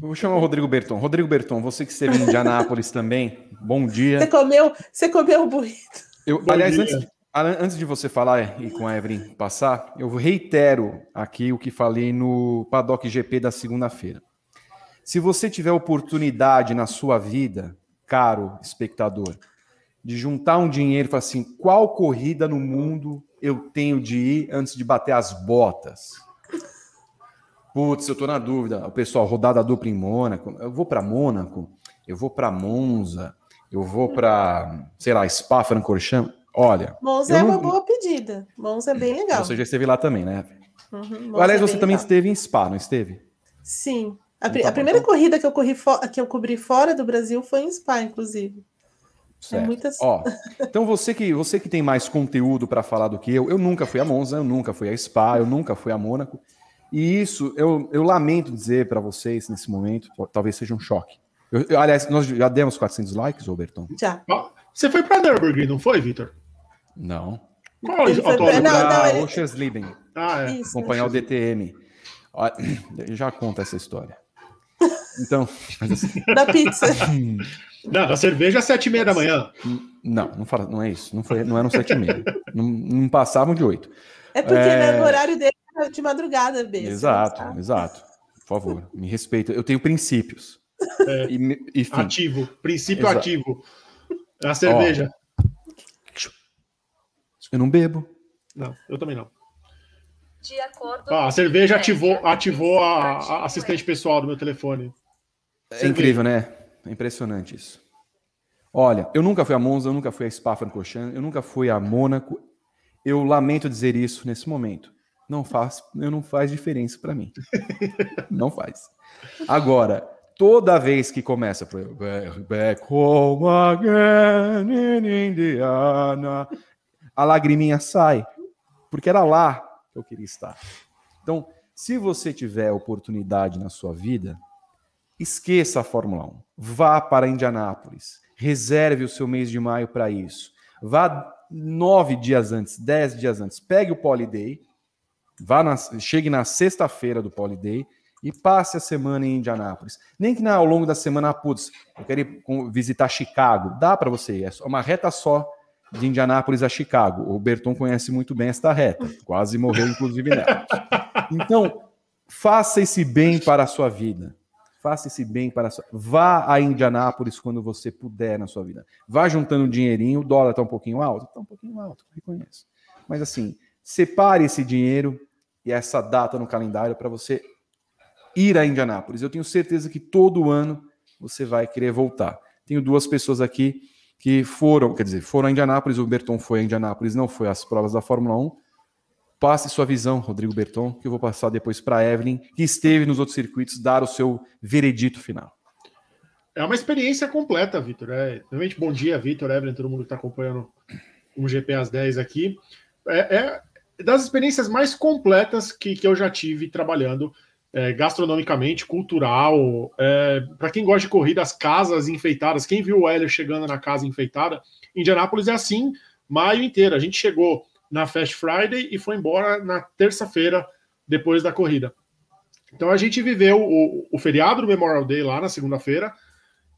Vou chamar o Rodrigo Berton. Rodrigo Berton, você que esteve em Indianápolis também, bom dia. Você comeu, você comeu burrito. Eu, aliás, antes, Antes de você falar e com a Evelyn passar, eu reitero aqui o que falei no Paddock GP da segunda-feira. Se você tiver oportunidade na sua vida, caro espectador, de juntar um dinheiro e falar assim: qual corrida no mundo eu tenho de ir antes de bater as botas? Putz, eu estou na dúvida. O pessoal, rodada dupla em Mônaco. Eu vou para Mônaco, eu vou para Monza, eu vou para, sei lá, Spa, Francorchamps. Olha. Monza é não... uma boa pedida. Monza é bem legal. Você já esteve lá também, né? Uhum, é Aliás, é você também legal. esteve em Spa, não esteve? Sim. A, então pr tá a primeira então. corrida que eu, corri que eu cobri fora do Brasil foi em Spa, inclusive. É certo. É muitas... Ó, então você que você que tem mais conteúdo para falar do que eu, eu nunca fui a Monza, eu nunca fui a Spa, eu nunca fui a Mônaco. E isso eu, eu lamento dizer para vocês nesse momento, talvez seja um choque. Eu, eu, aliás, nós já demos 400 likes, Robertão? Já. Você foi para Nürburgring, não foi, Victor Não. Qual é o autódromo? Para Oschersleben. Ah, é. Isso, acompanhar o DTM. Já conta essa história. Então. Assim... Da pizza. Não, da cerveja às sete e meia da manhã. Não, não, fala, não é isso. Não, foi, não eram sete e meia. não, não passavam de oito. É porque né, é... no horário dele Tá de madrugada, beijo. Exato, exato. Por favor, me respeita. Eu tenho princípios. É, e, ativo, princípio exato. ativo. A cerveja. Ó, eu não bebo. Não, eu também não. De acordo. Ah, a cerveja ativou, ativou a, a é. assistente pessoal do meu telefone. É incrível, né? É impressionante isso. Olha, eu nunca fui a Monza, eu nunca fui a Spa-Francorchamps, eu nunca fui a Mônaco. Eu lamento dizer isso nesse momento não faz, eu não faz diferença para mim. não faz. Agora, toda vez que começa back home again in Indiana, a lagriminha sai, porque era lá que eu queria estar. Então, se você tiver oportunidade na sua vida, esqueça a Fórmula 1. Vá para Indianápolis. Reserve o seu mês de maio para isso. Vá nove dias antes, dez dias antes. Pegue o Poliday Day vá na, chegue na sexta-feira do Poliday e passe a semana em Indianápolis. Nem que na, ao longo da semana, putz, eu quero ir visitar Chicago. Dá para você ir, é uma reta só de Indianápolis a Chicago. O Berton conhece muito bem esta reta, quase morreu, inclusive, nela. Então, faça esse bem para a sua vida. Faça esse bem para a sua. Vá a Indianápolis quando você puder na sua vida. Vá juntando dinheirinho, o dólar está um pouquinho alto? Está um pouquinho alto, reconheço. Mas assim, separe esse dinheiro e essa data no calendário para você ir a Indianápolis. Eu tenho certeza que todo ano você vai querer voltar. Tenho duas pessoas aqui que foram, quer dizer, foram a Indianápolis, o Berton foi a Indianápolis, não foi às provas da Fórmula 1. Passe sua visão, Rodrigo Berton, que eu vou passar depois para Evelyn, que esteve nos outros circuitos, dar o seu veredito final. É uma experiência completa, Vitor. É, realmente, bom dia, Vitor, Evelyn, todo mundo que está acompanhando o GP às 10 aqui. É, é, das experiências mais completas que, que eu já tive trabalhando é, gastronomicamente, cultural. É, para quem gosta de corrida, as casas enfeitadas. Quem viu o Hélio chegando na casa enfeitada, Indianápolis é assim, maio inteiro. A gente chegou na Fast Friday e foi embora na terça-feira depois da corrida. Então a gente viveu o, o feriado do Memorial Day lá na segunda-feira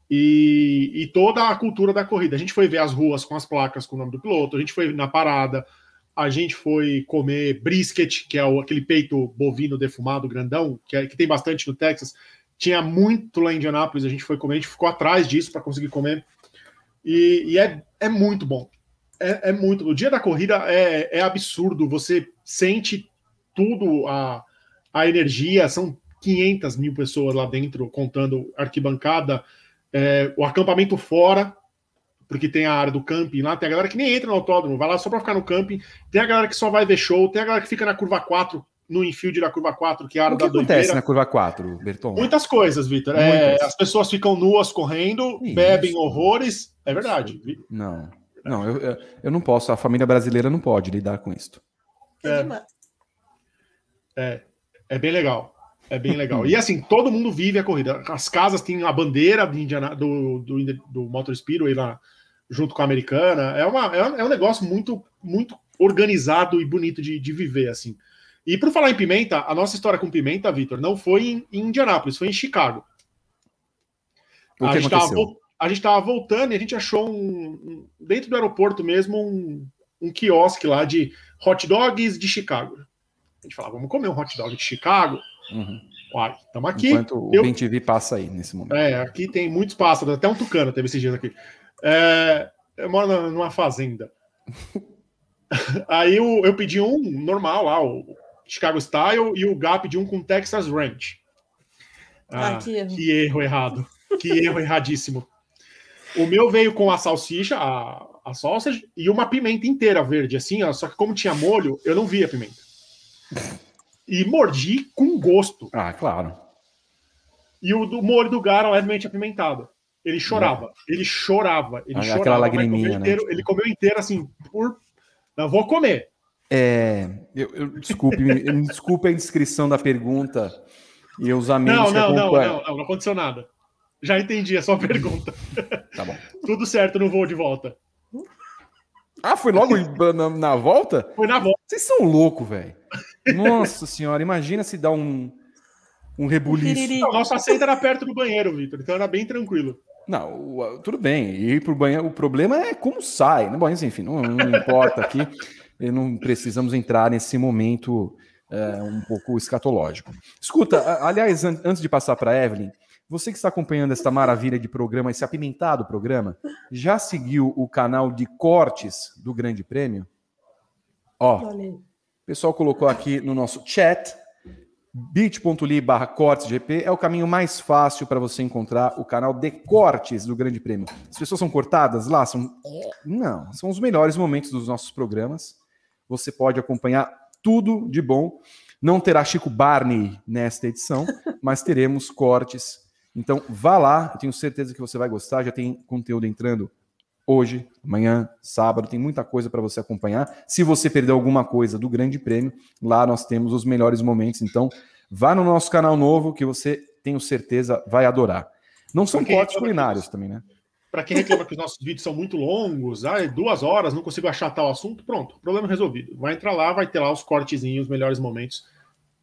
e, e, toda a cultura da corrida. A gente foi ver as ruas com as placas com o nome do piloto, a gente foi na parada, a gente foi comer brisket, que é o, aquele peito bovino defumado grandão, que, é, que tem bastante no Texas. Tinha muito lá em Indianápolis, a gente foi comer, a gente ficou atrás disso para conseguir comer. E, e, é, é muito bom. É, é, muito. O dia da corrida é, é absurdo. Você sente tudo, a, a energia. São 500 mil pessoas lá dentro, contando arquibancada, é, o acampamento fora, porque tem a área do camping lá, tem a galera que nem entra no autódromo, vai lá só para ficar no camping, tem a galera que só vai ver show, tem a galera que fica na curva 4, no infield da curva 4, que é a área o que da acontece doideira. na curva 4, Berton? Muitas coisas, Vitor. É, as pessoas ficam nuas correndo, Isso. bebem horrores, é verdade. Não. Não, eu, eu não posso, a família brasileira não pode lidar com isso. É, é, é bem legal. É bem legal. E assim, todo mundo vive a corrida. As casas têm a bandeira do, Indiana, do, do, do Motor Speedway lá junto com a americana. É, uma, é, é, um negócio muito, muito organizado e bonito de, de viver, assim. E por falar em pimenta, a nossa história com pimenta, Vitor, não foi em, em Indianápolis, foi em Chicago. O a, gente estava a gente tava voltando e a gente achou um, um dentro do aeroporto mesmo um, um quiosque lá de hot dogs de Chicago. A gente falava, vamos comer um hot dog de Chicago. Uhum. Uai, estamos aqui. Enquanto o eu... passa aí nesse momento. É, aqui tem muitos pássaros, até um tucano teve esses dias aqui. É, eu moro numa fazenda. Aí eu, eu pedi um normal lá, o Chicago Style, e o Gap pediu um com Texas Ranch. Ah, ah, que, erro. que erro errado. Que erro erradíssimo. O meu veio com a salsicha, a, a sausage, e uma pimenta inteira verde, assim, ó, só que como tinha molho, eu não via pimenta. E mordi com gosto. Ah, claro. E o do molho do Garo levemente é apimentado. Ele chorava, ele chorava, ele Aquela chorava. Lagriminha, né? inteiro, né? Ele comeu inteiro assim, por. Não vou comer. É, eu, eu desculpe, me, desculpe a indiscrição da pergunta e os amigos. Não, não, não, não, não, não aconteceu nada. Já entendi a sua pergunta. Tá bom. Tudo certo no voo de volta. Ah, foi logo na, na, volta? Foi na volta. Vocês são loucos, velho. Nossa senhora, imagina se dá um, um rebuliço. Não, nossa seita era perto do banheiro, Vitor, então era bem tranquilo. Não, tudo bem. Ir para o banheiro, o problema é como sai, né? Bom, enfim, não, não importa aqui. não precisamos entrar nesse momento é, um pouco escatológico. Escuta, aliás, an antes de passar para Evelyn, você que está acompanhando esta maravilha de programa, esse apimentado programa, já seguiu o canal de cortes do Grande Prêmio? Ó, o pessoal colocou aqui no nosso chat bit.ly barra cortesgp é o caminho mais fácil para você encontrar o canal de cortes do Grande Prêmio. As pessoas são cortadas lá? São... Não, são os melhores momentos dos nossos programas. Você pode acompanhar tudo de bom. Não terá Chico Barney nesta edição, mas teremos cortes. Então vá lá, eu tenho certeza que você vai gostar, já tem conteúdo entrando hoje, amanhã, sábado, tem muita coisa para você acompanhar. Se você perdeu alguma coisa do Grande Prêmio, lá nós temos os melhores momentos. Então, vá no nosso canal novo que você, tenho certeza, vai adorar. Não são cortes culinários também, né? Para quem reclama que os nossos vídeos são muito longos, ah, duas horas, não consigo achar tal assunto, pronto, problema resolvido. Vai entrar lá, vai ter lá os cortezinhos, os melhores momentos,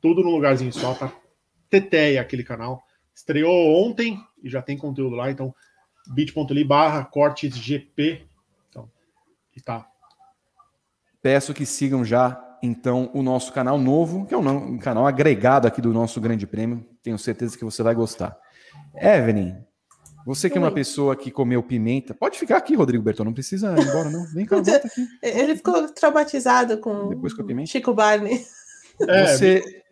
tudo num lugarzinho só, tá? Teteia aquele canal. Estreou ontem e já tem conteúdo lá, então bit.ly barra cortes GP. Então, e tá. Peço que sigam já, então, o nosso canal novo, que é um, canal agregado aqui do nosso Grande Prêmio. Tenho certeza que você vai gostar. Evelyn, você que é uma pessoa que comeu pimenta, pode ficar aqui, Rodrigo Berton, não precisa ir embora, não. Vem cá, volta aqui. Ele ficou traumatizado com, Depois com a pimenta. Chico Barney. É. Você,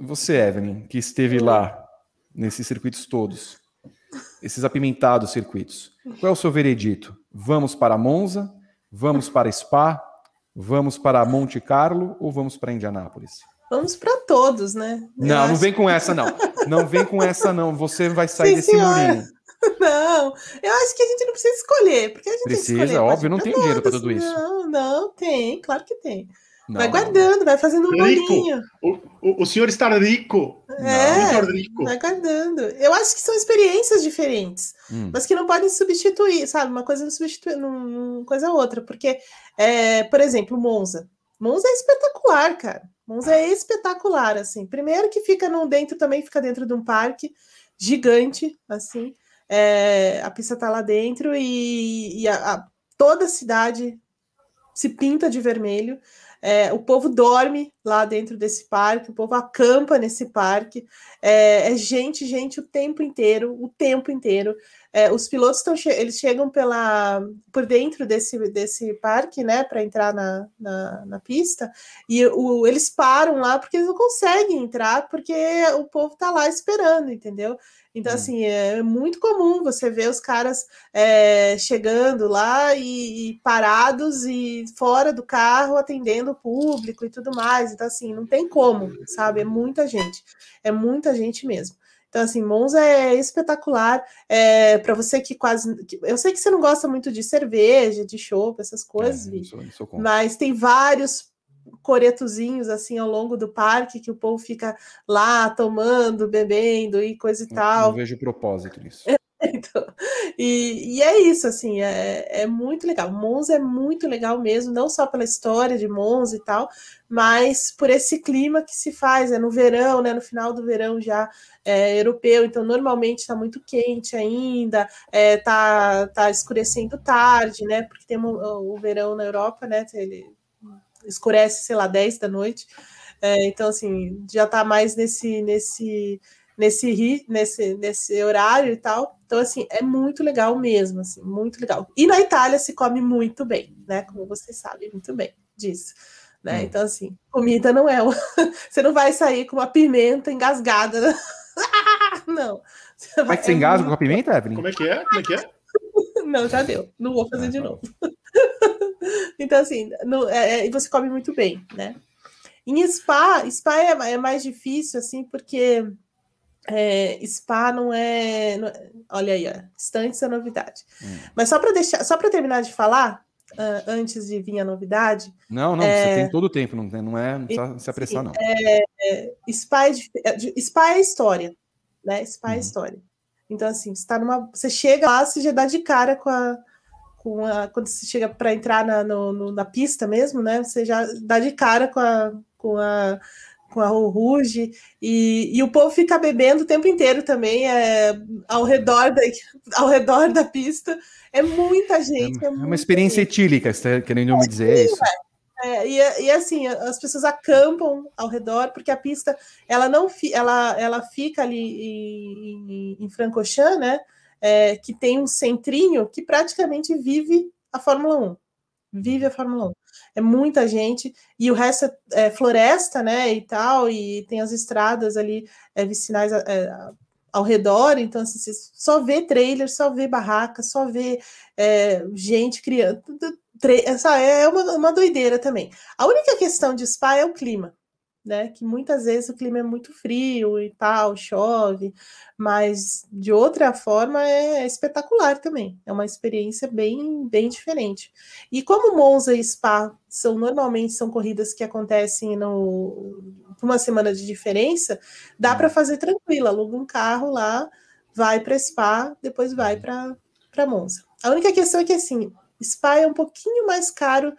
você, Evelyn, que esteve lá nesses circuitos todos, esses apimentados circuitos. Qual é o seu veredito? Vamos para Monza? Vamos para Spa? Vamos para Monte Carlo ou vamos para Indianápolis? Vamos para todos, né? não, não vem com essa, não. Não vem com essa, não. Você vai sair Sim, desse senhora. murinho. Não, eu acho que a gente não precisa escolher, porque a gente precisa, tem que escolher, óbvio, não tem dinheiro para tudo isso. Não, não tem, claro que tem. Não. Vai guardando, vai fazendo um bolinho. O, o, o, senhor está rico. É, não, rico. vai guardando. Eu acho que são experiências diferentes, hum. mas que não podem substituir, sabe? Uma coisa não substitui uma coisa a outra. Porque, é, por exemplo, Monza. Monza é espetacular, cara. Monza é espetacular, assim. Primeiro que fica não dentro, também fica dentro de um parque gigante, assim. É, a pista tá lá dentro e, e a, a, toda a cidade se pinta de vermelho. É, o povo dorme lá dentro desse parque, o povo acampa nesse parque. É, é gente, gente o tempo inteiro, o tempo inteiro. É, os pilotos tão, eles chegam pela por dentro desse, desse parque, né, para entrar na, na, na, pista, e o, eles param lá porque eles não conseguem entrar porque o povo tá lá esperando, entendeu? Então, é. assim, é muito comum você ver os caras é, chegando lá e, e, parados e fora do carro atendendo o público e tudo mais. Então, assim, não tem como, sabe? É muita gente, é muita gente mesmo. Então, assim, Monza é espetacular. É, para você que quase. Eu sei que você não gosta muito de cerveja, de chopp, essas coisas, é, sou, isso mas tem vários coretozinhos assim ao longo do parque que o povo fica lá tomando, bebendo e coisa e tal. Não, não vejo propósito nisso. então, e, e é isso, assim, é, é muito legal. Monza é muito legal mesmo, não só pela história de Monza e tal, mas por esse clima que se faz, é no verão, né? No final do verão já é, europeu, então normalmente está muito quente ainda, é, tá, tá escurecendo tarde, né? Porque tem o, o verão na Europa, né? Ele escurece, sei lá, 10 da noite. É, então, assim, já está mais nesse, nesse, nesse, nesse, nesse horário e tal. Então, assim, é muito legal mesmo, assim, muito legal. E na Itália se come muito bem, né? Como vocês sabem muito bem disso. Né? Hum. Então, assim, comida não é. Você não vai sair com uma pimenta engasgada. Né? não. Você é vai que você é engasga com a pimenta, Evelyn? Como é que é? Como é que é? não, já deu. Não vou fazer ah, de tá. não. novo. então, assim, no, é, é, você come muito bem, né? Em spa, spa é, é mais difícil, assim, porque é, spa é, não é, Olha aí, ó, estantes é novidade. Hum. Mas só para deixar, só para terminar de falar, uh, antes de vir a novidade. Não, não, é, você tem todo o tempo, não, não é não precisa se apressar, não. É, é, spa, é, é spa é história, né? Spa é uhum. história. Então, assim, você tá numa. Você chega lá, você já dá de cara com a. Com a quando você chega para entrar na, no, no, na pista mesmo, né? Você já dá de cara com a. Com a com a Ruge, e, e o povo fica bebendo o tempo inteiro também, é, ao, redor da, ao redor da pista. É muita é gente. É, é uma experiência gente. etílica, você está querendo me é, dizer isso? É, é e, e, assim, as pessoas acampam ao redor, porque a pista ela não fi, ela, ela fica ali em, em, em né? É, que tem um centrinho que praticamente vive a Fórmula 1. Vive a Fórmula 1. É muita gente, e o resto é, é floresta, né? E tal, e tem as estradas ali, é, vicinais é, ao redor, então assim, você só vê trailer, só vê barraca, só vê é, gente criando. Essa é, é uma, uma doideira também. A única questão de spa é o clima né? Que muitas vezes o clima é muito frio e tal, chove, mas de outra forma é espetacular também. É uma experiência bem, bem diferente. E como Monza e Spa são normalmente são corridas que acontecem no uma semana de diferença, dá para uhum. fazer tranquila, aluga um carro lá, vai para Spa, depois vai uhum. para para Monza. A única questão é que assim, Spa é um pouquinho mais caro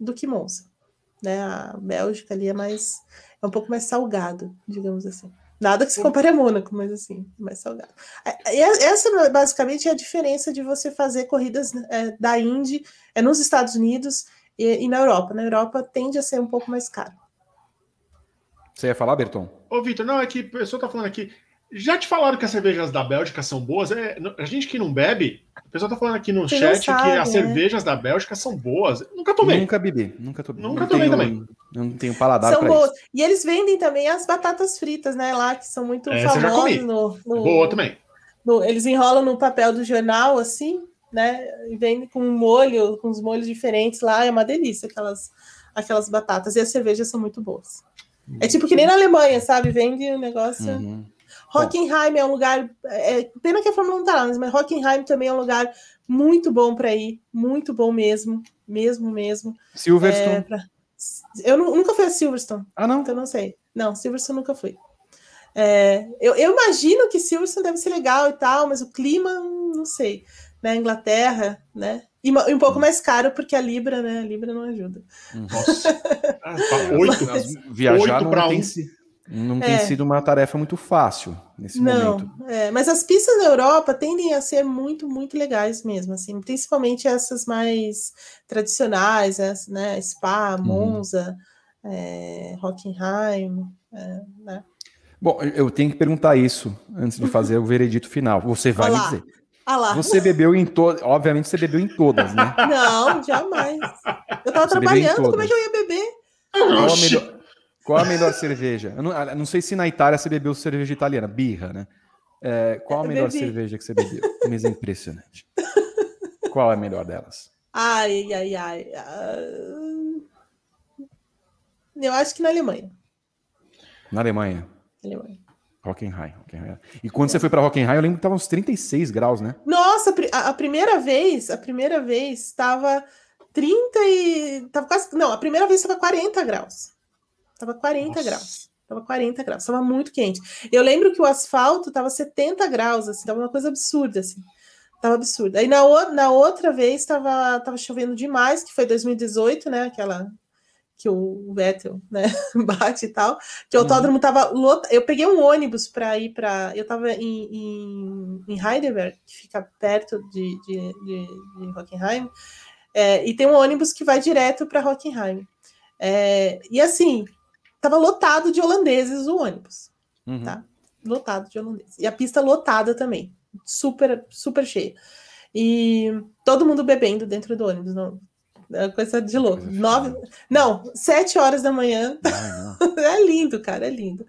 do que Monza né? A Bélgica ali é mais é um pouco mais salgado, digamos assim. Nada que se compare a Mônaco, mas assim, mais salgado. Essa basicamente é a diferença de você fazer corridas é, da Indy é nos Estados Unidos e, e, na Europa. Na Europa tende a ser um pouco mais caro. Você ia falar, Berton? Ô, Vitor, não, é que o pessoal tá falando aqui, já te falaram que as cervejas da Bélgica são boas? É, a gente que não bebe, o pessoal tá falando aqui no Você chat sabe, que as né? cervejas da Bélgica são boas. Nunca tomei. Nunca bebi, nunca tomei. Nunca tomei também. Eu não tenho paladar São boas. Isso. E eles vendem também as batatas fritas, né, lá, que são muito é, famosas. Já comi. No, no, Boa também. No, eles enrolam no papel do jornal, assim, né, e vendem com um molho, com os molhos diferentes lá. É uma delícia aquelas, aquelas batatas. E as cervejas são muito boas. É tipo que nem na Alemanha, sabe? Vende um negócio... Uhum. Hockenheim é um lugar. É, pena que a Fórmula não tá lá, mas Hockenheim também é um lugar muito bom para ir. Muito bom mesmo. Mesmo, mesmo. Silverstone. É, pra... Eu não, nunca fui a Silverstone. Ah, não? Então não sei. Não, Silverstone nunca fui. É, eu, eu, imagino que Silverstone deve ser legal e tal, mas o clima, não sei. Na né? Inglaterra, né? E um pouco hum. mais caro, porque a Libra, né? A Libra não ajuda. Nossa. Ah, tá oito, mas... viajar oito não tem... Um. Não tem é. sido uma tarefa muito fácil nesse Não, momento. É, mas as pistas da Europa tendem a ser muito, muito legais mesmo, assim, principalmente essas mais tradicionais, né? Spa, uhum. Monza, uhum. é, Hockenheim, é, né? Bom, eu tenho que perguntar isso antes de fazer o veredito final. Você vai Olá. me dizer. Olá. Você bebeu em todas. Obviamente você bebeu em todas, né? Não, jamais. Eu tava você trabalhando, como é que eu ia beber? Não, melhor, qual a melhor cerveja? Eu não, não, sei se na Itália você bebeu cerveja italiana, birra, né? É, qual a melhor Bebi. cerveja que você bebeu? Mas é impressionante. Qual é a melhor delas? Ai, ai, ai. Ah, eu acho que na Alemanha. Na Alemanha? Alemanha. Hockenheim. Hockenheim. E quando é. você foi para Hockenheim, eu lembro que estava uns 36 graus, né? Nossa, a, a primeira vez, a primeira vez estava 30 e. Tava quase, não, a primeira vez estava 40 graus. Tava 40 Nossa. graus. Tava 40 graus, tava muito quente. Eu lembro que o asfalto tava 70 graus, assim, tava uma coisa absurda, assim. Tava absurda Aí na, o, na outra vez tava, tava chovendo demais, que foi 2018, né? Aquela que o Vettel, né, bate e tal. Que o uhum. autódromo tava lotado. Eu peguei um ônibus para ir para. Eu tava em, em, em, Heidelberg, que fica perto de, de, de, de Hockenheim. É, e tem um ônibus que vai direto para Hockenheim. É, e assim, Tava lotado de holandeses o ônibus, uhum. tá? Lotado de holandeses. E a pista lotada também, super, super cheia. E todo mundo bebendo dentro do ônibus, não, é coisa de louco. Nove... Não, sete horas da manhã. é lindo, cara, é lindo.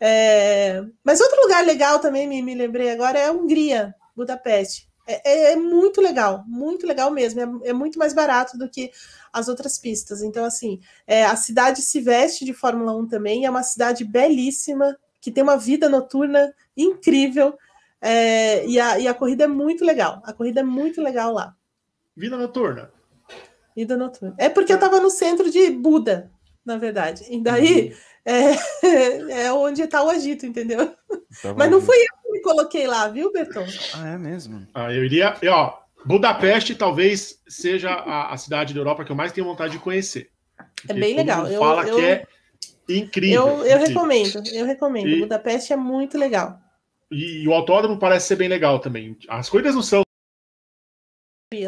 É... Mas outro lugar legal também, me, me lembrei agora, é a Hungria, Budapeste. É, é, é, muito legal, muito legal mesmo. É, é, muito mais barato do que as outras pistas. Então, assim, é, a cidade se veste de Fórmula 1 também. É uma cidade belíssima, que tem uma vida noturna incrível. É, e a, e, a, corrida é muito legal. A corrida é muito legal lá. Vida noturna. Vida noturna. É porque eu estava no centro de Buda, na verdade. E daí uhum. é, é onde está o agito, entendeu? Mas não fui eu coloquei lá, viu, Berton? Ah, é mesmo. Ah, eu iria. ó, Budapeste talvez seja a, a, cidade da Europa que eu mais tenho vontade de conhecer. É bem legal. Eu, fala eu, que é incrível. Eu, eu recomendo, eu recomendo. E, Budapeste é muito legal. E, e, o autódromo parece ser bem legal também. As coisas não são.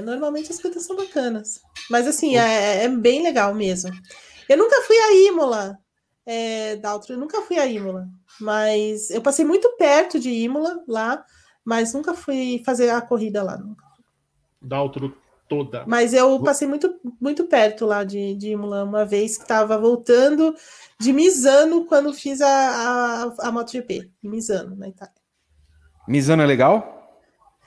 Normalmente as coisas são bacanas. Mas assim, é, é bem legal mesmo. Eu nunca fui a Imola é, Daltro. Eu nunca fui a Imola, mas eu passei muito perto de Imola lá, mas nunca fui fazer a corrida lá. Nunca. outra toda. Mas eu passei muito, muito perto lá de, de Imola uma vez que estava voltando de Misano quando fiz a, a, a MotoGP, Misano, na Itália. Misano é legal?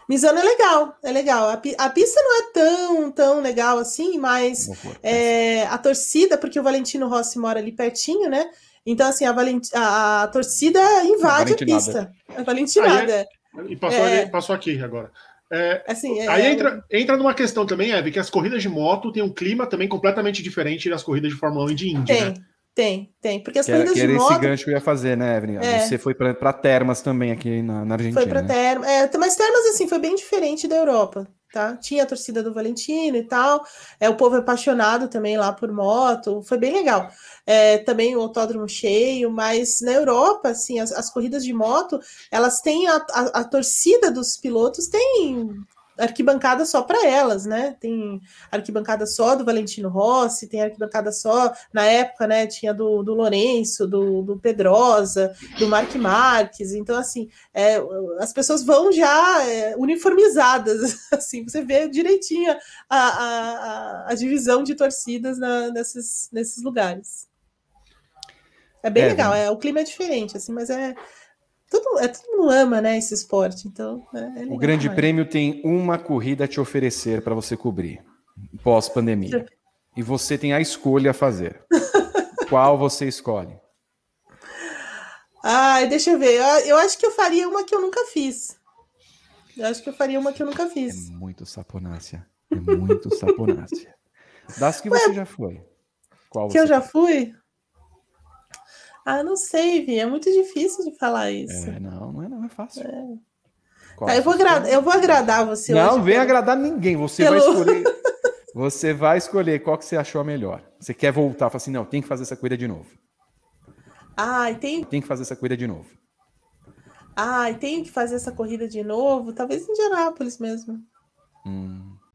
Misano é legal, é legal. A, a, pista não é tão, tão legal assim, mas é, a torcida, porque o Valentino Rossi mora ali pertinho, né? Então, assim, a, Valent... a, a torcida invade a, a pista. A Valentinada. É- e passou, é... ali, passou aqui agora. É, assim, é... Aí entra, entra numa questão também, Eve, que as corridas de moto têm um clima também completamente diferente das corridas de Fórmula 1 e de Indy, né? Tem, tem. Porque as que corridas era, de moto. Esse gancho que ia fazer, né, Evelyn? É. Você foi para Termas também aqui na, na Argentina. Foi para né? Termas. É, mas Termas, assim, foi bem diferente da Europa. Tá? Tinha a torcida do Valentino e tal. É, o povo é apaixonado também lá por moto. Foi bem legal. É, também o autódromo cheio, mas na Europa, assim, as, as corridas de moto, elas têm a, a, a torcida dos pilotos, tem arquibancada só para elas, né? Tem arquibancada só do Valentino Rossi, tem arquibancada só, na época, né? Tinha do, do Lourenço, do, do Pedrosa, do Mark Marques. Então, assim, é, as pessoas vão já é, uniformizadas, assim, você vê direitinho a, a, a, divisão de torcidas na, nesses, nesses lugares. É bem é, legal, né? é, o clima é diferente, assim, mas é, tudo, é tudo lama, né? Esse esporte. Então, é, é o Grande Prêmio tem uma corrida a te oferecer para você cobrir pós-pandemia. E você tem a escolha a fazer. Qual você escolhe? Ah, deixa eu ver. Eu, eu, acho que eu faria uma que eu nunca fiz. Eu acho que eu faria uma que eu nunca é fiz. É muito saponácia. É muito saponácia. Das que Ué, você já foi. Qual que eu já foi? fui? Ah, não sei, Vi, é muito difícil de falar é, isso. É, não, não é, não é fácil. É. Tá, eu, é vou agradar, eu vou agradar você. Não hoje, vem pelo... agradar ninguém. Você pelo... vai escolher. Você vai escolher qual que você achou a melhor. Você quer voltar, fala assim, não, tem que fazer essa corrida de novo. Ah, tem. Tem que fazer essa corrida de novo. Ah, tem que fazer essa corrida de novo. Talvez em Indianápolis mesmo. Hum.